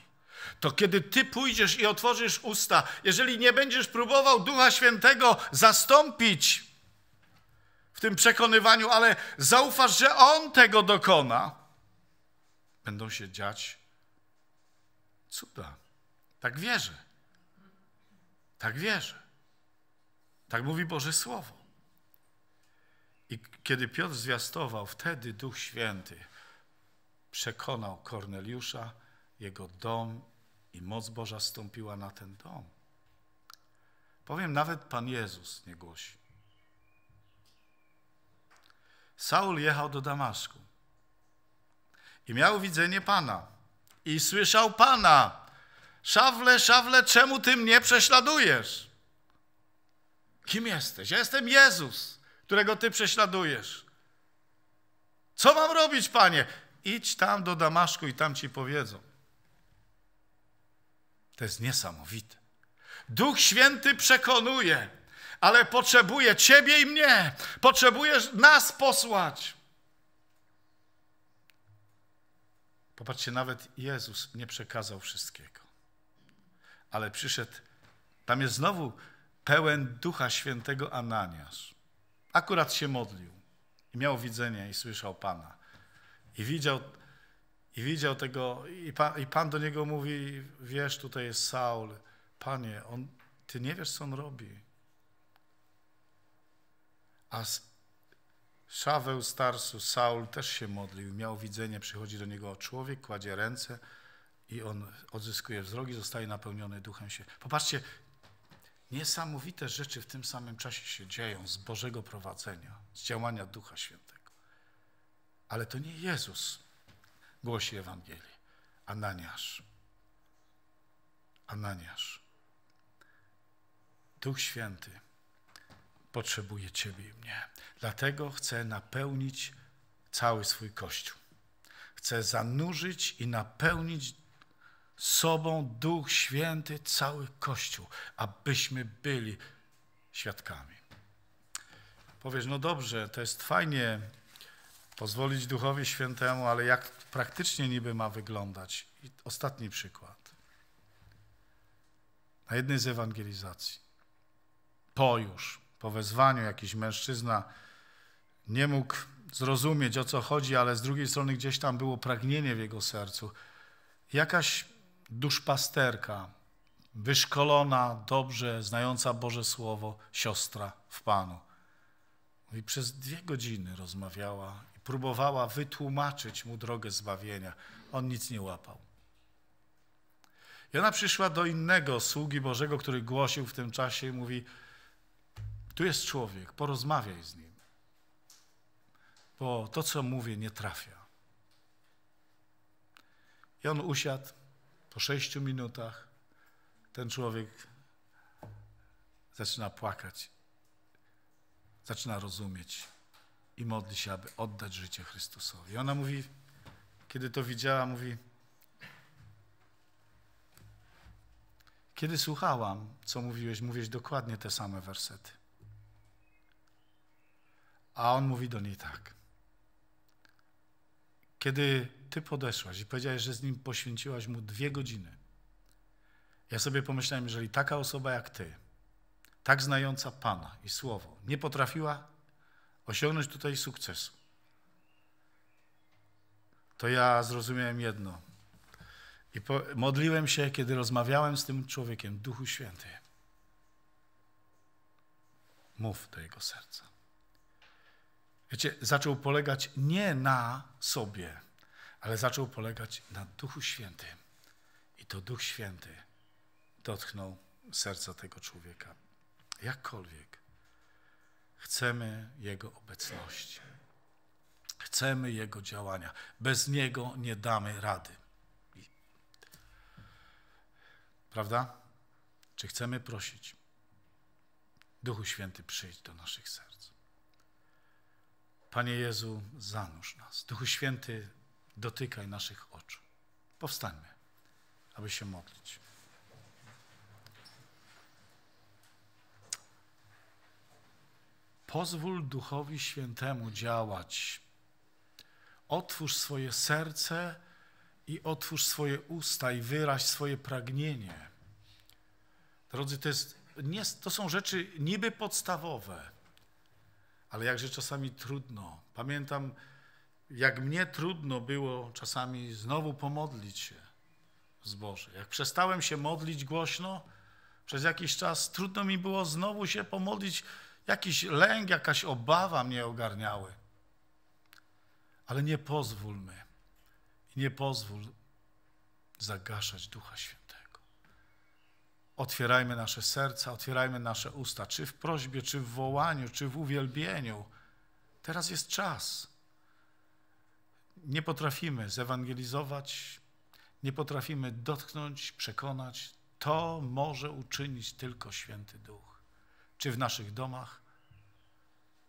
To kiedy ty pójdziesz i otworzysz usta, jeżeli nie będziesz próbował Ducha Świętego zastąpić w tym przekonywaniu, ale zaufasz, że On tego dokona, będą się dziać cuda. Tak wierzę. Tak wierzę. Tak mówi Boże Słowo. I kiedy Piotr zwiastował, wtedy Duch Święty przekonał Korneliusza, jego dom i moc Boża stąpiła na ten dom. Powiem, nawet Pan Jezus nie głosi. Saul jechał do Damaszku i miał widzenie Pana i słyszał Pana, Szawle, Szawle, czemu Ty mnie prześladujesz? Kim jesteś? Ja jestem Jezus, którego Ty prześladujesz. Co mam robić, Panie? Idź tam do Damaszku i tam Ci powiedzą. To jest niesamowite. Duch Święty przekonuje, ale potrzebuje Ciebie i mnie. Potrzebujesz nas posłać. Popatrzcie, nawet Jezus nie przekazał wszystkiego. Ale przyszedł, tam jest znowu pełen Ducha Świętego Ananiasz. Akurat się modlił i miał widzenie i słyszał Pana. I widział, i widział tego, i pan, i pan do niego mówi, wiesz, tutaj jest Saul. Panie, on, ty nie wiesz, co on robi. A Szaweł starsu, Saul też się modlił, miał widzenie, przychodzi do niego człowiek, kładzie ręce i on odzyskuje wzrok i zostaje napełniony Duchem się. Popatrzcie, niesamowite rzeczy w tym samym czasie się dzieją z Bożego prowadzenia, z działania Ducha Świętego. Ale to nie Jezus głosi Ewangelii, Ananiasz. Ananiasz. Duch Święty potrzebuje Ciebie i mnie. Dlatego chcę napełnić cały swój Kościół. Chcę zanurzyć i napełnić sobą Duch Święty cały Kościół, abyśmy byli świadkami. Powiesz, no dobrze, to jest fajnie pozwolić Duchowi Świętemu, ale jak praktycznie niby ma wyglądać? I ostatni przykład. Na jednej z ewangelizacji. Po już, po wezwaniu, jakiś mężczyzna nie mógł zrozumieć o co chodzi, ale z drugiej strony gdzieś tam było pragnienie w jego sercu. Jakaś duszpasterka, wyszkolona, dobrze znająca Boże Słowo, siostra w Panu. I przez dwie godziny rozmawiała i próbowała wytłumaczyć mu drogę zbawienia. On nic nie łapał. I ona przyszła do innego sługi Bożego, który głosił w tym czasie i mówi – tu jest człowiek, porozmawiaj z nim, bo to, co mówię, nie trafia. I on usiadł po sześciu minutach. Ten człowiek zaczyna płakać, zaczyna rozumieć i modli się, aby oddać życie Chrystusowi. I ona mówi, kiedy to widziała, mówi, kiedy słuchałam, co mówiłeś, mówiłeś dokładnie te same wersety. A on mówi do niej tak. Kiedy ty podeszłaś i powiedziałeś, że z nim poświęciłaś mu dwie godziny, ja sobie pomyślałem, jeżeli taka osoba jak ty, tak znająca Pana i Słowo, nie potrafiła osiągnąć tutaj sukcesu, to ja zrozumiałem jedno. I modliłem się, kiedy rozmawiałem z tym człowiekiem, Duchu Święty. Mów do jego serca. Wiecie, zaczął polegać nie na sobie, ale zaczął polegać na Duchu Świętym. I to Duch Święty dotknął serca tego człowieka. Jakkolwiek chcemy Jego obecności, chcemy Jego działania. Bez Niego nie damy rady. Prawda? Czy chcemy prosić? Duchu Święty, przyjdź do naszych serc. Panie Jezu, zanurz nas. Duchu Święty, dotykaj naszych oczu. Powstańmy, aby się modlić. Pozwól Duchowi Świętemu działać. Otwórz swoje serce i otwórz swoje usta i wyraź swoje pragnienie. Drodzy, to, jest, nie, to są rzeczy niby podstawowe ale jakże czasami trudno. Pamiętam, jak mnie trudno było czasami znowu pomodlić się z Boże. Jak przestałem się modlić głośno, przez jakiś czas trudno mi było znowu się pomodlić. Jakiś lęk, jakaś obawa mnie ogarniały. Ale nie pozwólmy, nie pozwól zagaszać Ducha Świętego otwierajmy nasze serca, otwierajmy nasze usta, czy w prośbie, czy w wołaniu, czy w uwielbieniu. Teraz jest czas. Nie potrafimy zewangelizować, nie potrafimy dotknąć, przekonać. To może uczynić tylko Święty Duch. Czy w naszych domach,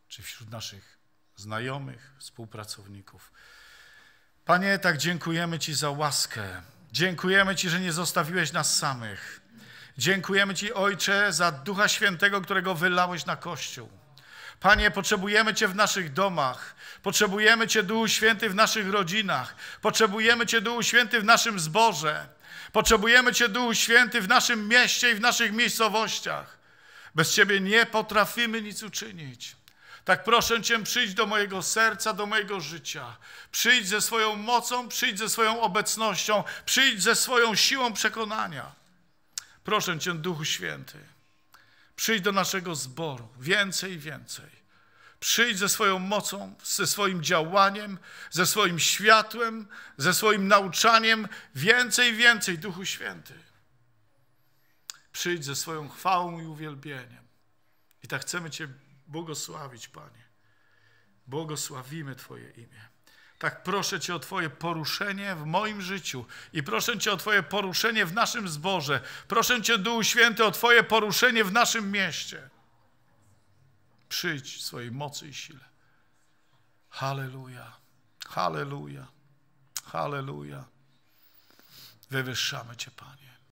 czy wśród naszych znajomych, współpracowników. Panie, tak dziękujemy Ci za łaskę. Dziękujemy Ci, że nie zostawiłeś nas samych. Dziękujemy Ci, Ojcze, za Ducha Świętego, którego wylałeś na Kościół. Panie, potrzebujemy Cię w naszych domach. Potrzebujemy Cię, Duchu Święty, w naszych rodzinach. Potrzebujemy Cię, Duchu Święty, w naszym zborze. Potrzebujemy Cię, Duchu Święty, w naszym mieście i w naszych miejscowościach. Bez Ciebie nie potrafimy nic uczynić. Tak proszę Cię, przyjdź do mojego serca, do mojego życia. Przyjdź ze swoją mocą, przyjdź ze swoją obecnością, przyjdź ze swoją siłą przekonania. Proszę Cię, Duchu Święty, przyjdź do naszego zboru więcej i więcej. Przyjdź ze swoją mocą, ze swoim działaniem, ze swoim światłem, ze swoim nauczaniem, więcej i więcej, Duchu Święty. Przyjdź ze swoją chwałą i uwielbieniem. I tak chcemy Cię błogosławić, Panie. Błogosławimy Twoje imię. Tak proszę Cię o Twoje poruszenie w moim życiu i proszę Cię o Twoje poruszenie w naszym zborze. Proszę Cię, Duchu Święty, o Twoje poruszenie w naszym mieście. Przyjdź w swojej mocy i sile. Halleluja, halleluja, halleluja. Wywyższamy Cię, Panie.